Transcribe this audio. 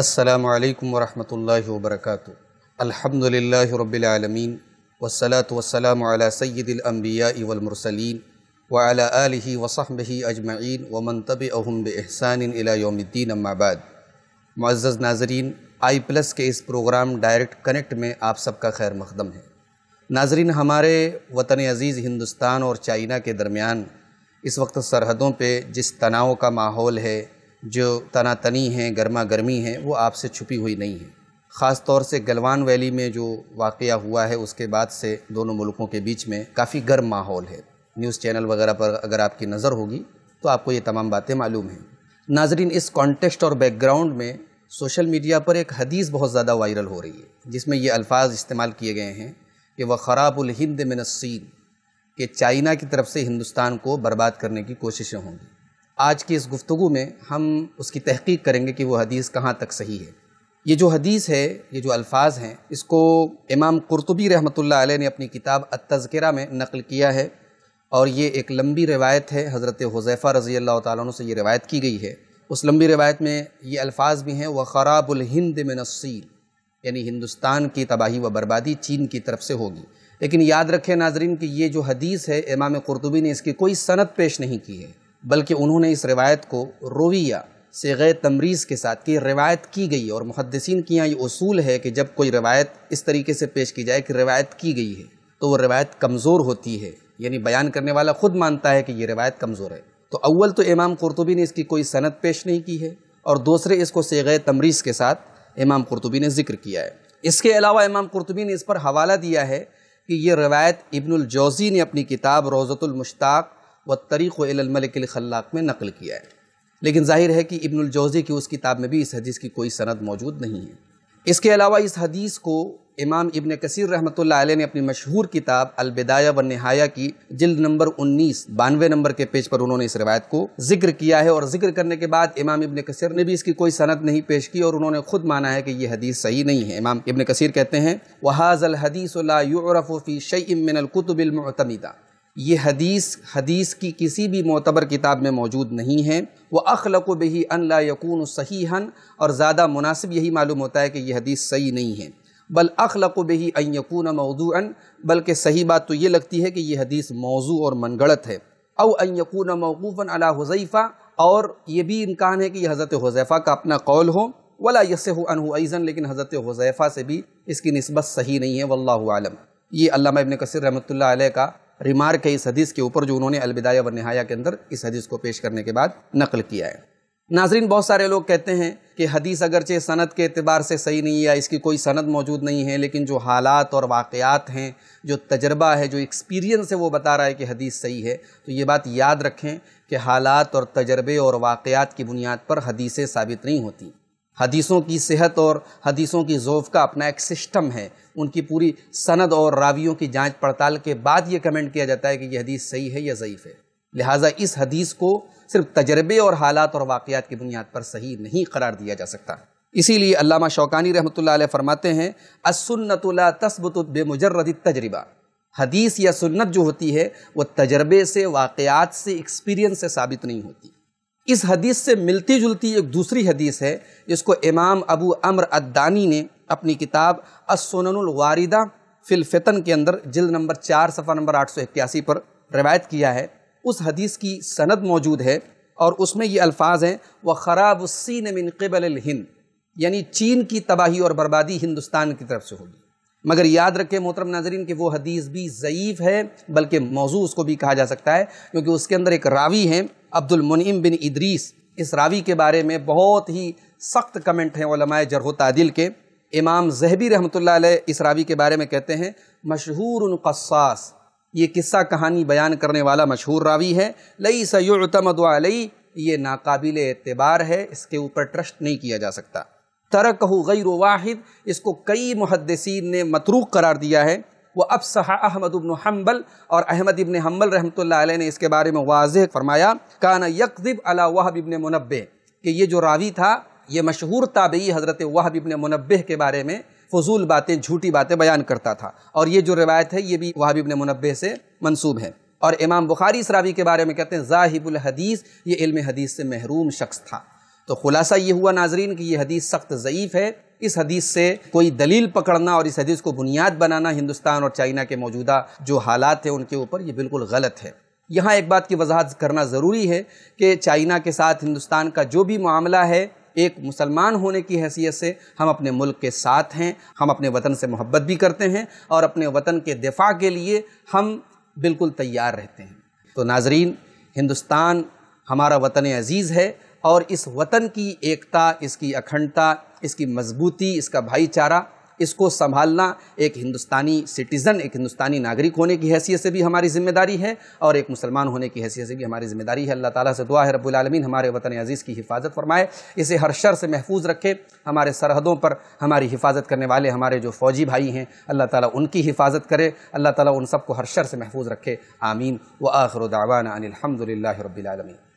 السلام علیکم ورحمۃ اللہ وبرکاتہ الحمد للہ رب العالمین والصلاة والسلام على سید الانبیاء والمرسلین وعلى آلہ وصحبہ اجمعین ومن تبعہم بإحسان الى یوم الدین اما بعد معزز ناظرین آئی پلس کے اس پروگرام ڈائریکٹ کنیکٹ میں آپ سب کا خیر مقدم ہے ناظرین ہمارے وطن عزیز ہندوستان اور چائنا کے درمیان اس وقت سرحدوں پہ جس تناؤ کا ماحول ہے جو تنا تنی ہیں گرما گرمی ہیں وہ آپ سے چھپی ہوئی نہیں ہے خاص طور سے گلوان ویلی میں جو واقعہ ہوا ہے اس کے بعد سے دونوں ملکوں کے بیچ میں کافی گرم ماحول ہے نیوز چینل وغیرہ پر اگر آپ کی نظر ہوگی تو آپ کو یہ تمام باتیں معلوم ہیں ناظرین اس کانٹیکسٹ اور بیک گراؤنڈ میں سوشل میڈیا پر ایک حدیث بہت زیادہ وائرل ہو رہی ہے جس میں یہ الفاظ استعمال کیے گئے ہیں کہ وہ خراب الہند من السین کہ چائنا کی طرف سے ہندوستان کو برباد کرنے کی کوششیں ہوں گی آج کی اس گفتگو میں ہم اس کی تحقیق کریں گے کہ وہ حدیث کہاں تک صحیح ہے یہ جو حدیث ہے یہ جو الفاظ ہیں اس کو امام قرطبی رحمۃ اللہ علیہ نے اپنی کتاب التذکرہ میں نقل کیا ہے اور یہ ایک لمبی روایت ہے حضرت حضیفہ رضی اللہ تعالیٰ عنہ سے یہ روایت کی گئی ہے اس لمبی روایت میں یہ الفاظ بھی ہیں وہ خراب الہند من نصیر یعنی ہندوستان کی تباہی و بربادی چین کی طرف سے ہوگی لیکن یاد رکھیں ناظرین کہ یہ جو حدیث ہے امام قرطبی نے اس کی کوئی سند پیش نہیں کی ہے بلکہ انہوں نے اس روایت کو رویہ غیر تمریز کے ساتھ کی روایت کی گئی اور محدثین کی یہاں یہ اصول ہے کہ جب کوئی روایت اس طریقے سے پیش کی جائے کہ روایت کی گئی ہے تو وہ روایت کمزور ہوتی ہے یعنی بیان کرنے والا خود مانتا ہے کہ یہ روایت کمزور ہے تو اول تو امام قرطبی نے اس کی کوئی صنعت پیش نہیں کی ہے اور دوسرے اس کو سیغے تمریز کے ساتھ امام قرطبی نے ذکر کیا ہے اس کے علاوہ امام قرطبی نے اس پر حوالہ دیا ہے کہ یہ روایت ابن الجوزی نے اپنی کتاب روزت المشتاق طریق الخلاق میں نقل کیا ہے لیکن ظاہر ہے کہ ابن الجوزی کی اس کتاب میں بھی اس حدیث کی کوئی سند موجود نہیں ہے اس کے علاوہ اس حدیث کو امام ابن کثیر رحمۃ اللہ علیہ نے اپنی مشہور کتاب البدایہ و نہایہ کی جلد نمبر انیس بانوے نمبر کے پیج پر انہوں نے اس روایت کو ذکر کیا ہے اور ذکر کرنے کے بعد امام ابن کثیر نے بھی اس کی کوئی صنعت نہیں پیش کی اور انہوں نے خود مانا ہے کہ یہ حدیث صحیح نہیں ہے امام ابن کثیر کہتے ہیں بحاظ الحدیث یہ حدیث حدیث کی کسی بھی معتبر کتاب میں موجود نہیں ہے وہ اخلق و بہی ان لا یقون صحیح اور زیادہ مناسب یہی معلوم ہوتا ہے کہ یہ حدیث صحیح نہیں ہے بل اخلق و بہی ان یقون موضوع بلکہ صحیح بات تو یہ لگتی ہے کہ یہ حدیث موضوع اور من گڑت ہے یقون موقوف علی حضیفہ اور یہ بھی امکان ہے کہ یہ حضرت حضیفہ کا اپنا قول ہو ولا یس ہو ایزن لیکن حضرت حضیفہ سے بھی اس کی نسبت صحیح نہیں ہے واللہ عالم یہ علامہ ابن کثیر رحمۃ اللہ علیہ کا ریمارک ہے اس حدیث کے اوپر جو انہوں نے البدایہ و نہایہ کے اندر اس حدیث کو پیش کرنے کے بعد نقل کیا ہے ناظرین بہت سارے لوگ کہتے ہیں کہ حدیث اگرچہ صنعت کے اعتبار سے صحیح نہیں یا اس کی کوئی صنعت موجود نہیں ہے لیکن جو حالات اور واقعات ہیں جو تجربہ ہے جو ایکسپیرینس ہے وہ بتا رہا ہے کہ حدیث صحیح ہے تو یہ بات یاد رکھیں کہ حالات اور تجربے اور واقعات کی بنیاد پر حدیثیں ثابت نہیں ہوتیں حدیثوں کی صحت اور حدیثوں کی ذوف کا اپنا ایک سسٹم ہے ان کی پوری سند اور راویوں کی جانچ پڑتال کے بعد یہ کمنٹ کیا جاتا ہے کہ یہ حدیث صحیح ہے یا ضعیف ہے لہٰذا اس حدیث کو صرف تجربے اور حالات اور واقعات کی بنیاد پر صحیح نہیں قرار دیا جا سکتا اسی لیے علامہ شوقانی رحمۃ اللہ علیہ فرماتے ہیں لا تثبت بے مجرد تجربہ حدیث یا سنت جو ہوتی ہے وہ تجربے سے واقعات سے ایکسپیرینس سے ثابت نہیں ہوتی اس حدیث سے ملتی جلتی ایک دوسری حدیث ہے جس کو امام ابو امر ادانی نے اپنی کتاب السنن الواردہ فی الفتن کے اندر جلد نمبر چار صفحہ نمبر آٹھ سو اکیاسی پر روایت کیا ہے اس حدیث کی سند موجود ہے اور اس میں یہ الفاظ ہیں وہ خراب من قبل الہند یعنی چین کی تباہی اور بربادی ہندوستان کی طرف سے ہوگی مگر یاد رکھے محترم ناظرین کہ وہ حدیث بھی ضعیف ہے بلکہ موضوع اس کو بھی کہا جا سکتا ہے کیونکہ اس کے اندر ایک راوی ہیں عبد المنعم بن ادریس اس راوی کے بارے میں بہت ہی سخت کمنٹ ہیں علماء جرح و تعدل کے امام زہبی رحمۃ اللہ علیہ اس راوی کے بارے میں کہتے ہیں مشہور یہ قصہ کہانی بیان کرنے والا مشہور راوی ہے لئی سیدمد علیہ یہ ناقابل اعتبار ہے اس کے اوپر ٹرسٹ نہیں کیا جا سکتا ترک ہو غیر واحد اس کو کئی محدثین نے متروک قرار دیا ہے وہ اب احمد ابن حنبل اور احمد ابن حنبل رحمۃ اللہ علیہ نے اس کے بارے میں واضح فرمایا کانا یکذب علی وحب ابن منبع کہ یہ جو راوی تھا یہ مشہور تابعی حضرت وحب ابن منبع کے بارے میں فضول باتیں جھوٹی باتیں بیان کرتا تھا اور یہ جو روایت ہے یہ بھی وہاب ابن منبع سے منصوب ہے اور امام بخاری اس راوی کے بارے میں کہتے ہیں ذاہب الحدیث یہ علم حدیث سے محروم شخص تھا تو خلاصہ یہ ہوا ناظرین کہ یہ حدیث سخت ضعیف ہے اس حدیث سے کوئی دلیل پکڑنا اور اس حدیث کو بنیاد بنانا ہندوستان اور چائنا کے موجودہ جو حالات ہیں ان کے اوپر یہ بالکل غلط ہے یہاں ایک بات کی وضاحت کرنا ضروری ہے کہ چائنا کے ساتھ ہندوستان کا جو بھی معاملہ ہے ایک مسلمان ہونے کی حیثیت سے ہم اپنے ملک کے ساتھ ہیں ہم اپنے وطن سے محبت بھی کرتے ہیں اور اپنے وطن کے دفاع کے لیے ہم بالکل تیار رہتے ہیں تو ناظرین ہندوستان ہمارا وطن عزیز ہے اور اس وطن کی ایکتا اس کی اکھنڈتا اس کی مضبوطی اس کا بھائی چارہ اس کو سنبھالنا ایک ہندوستانی سٹیزن ایک ہندوستانی ناگرک ہونے کی حیثیت سے بھی ہماری ذمہ داری ہے اور ایک مسلمان ہونے کی حیثیت سے بھی ہماری ذمہ داری ہے اللہ تعالیٰ سے دعا ہے رب العالمین ہمارے وطن عزیز کی حفاظت فرمائے اسے ہر شر سے محفوظ رکھے ہمارے سرحدوں پر ہماری حفاظت کرنے والے ہمارے جو فوجی بھائی ہیں اللہ تعالیٰ ان کی حفاظت کرے اللہ تعالیٰ ان سب کو ہر شر سے محفوظ رکھے آمین و آخر داوانہ انمد اللہ رب العالمین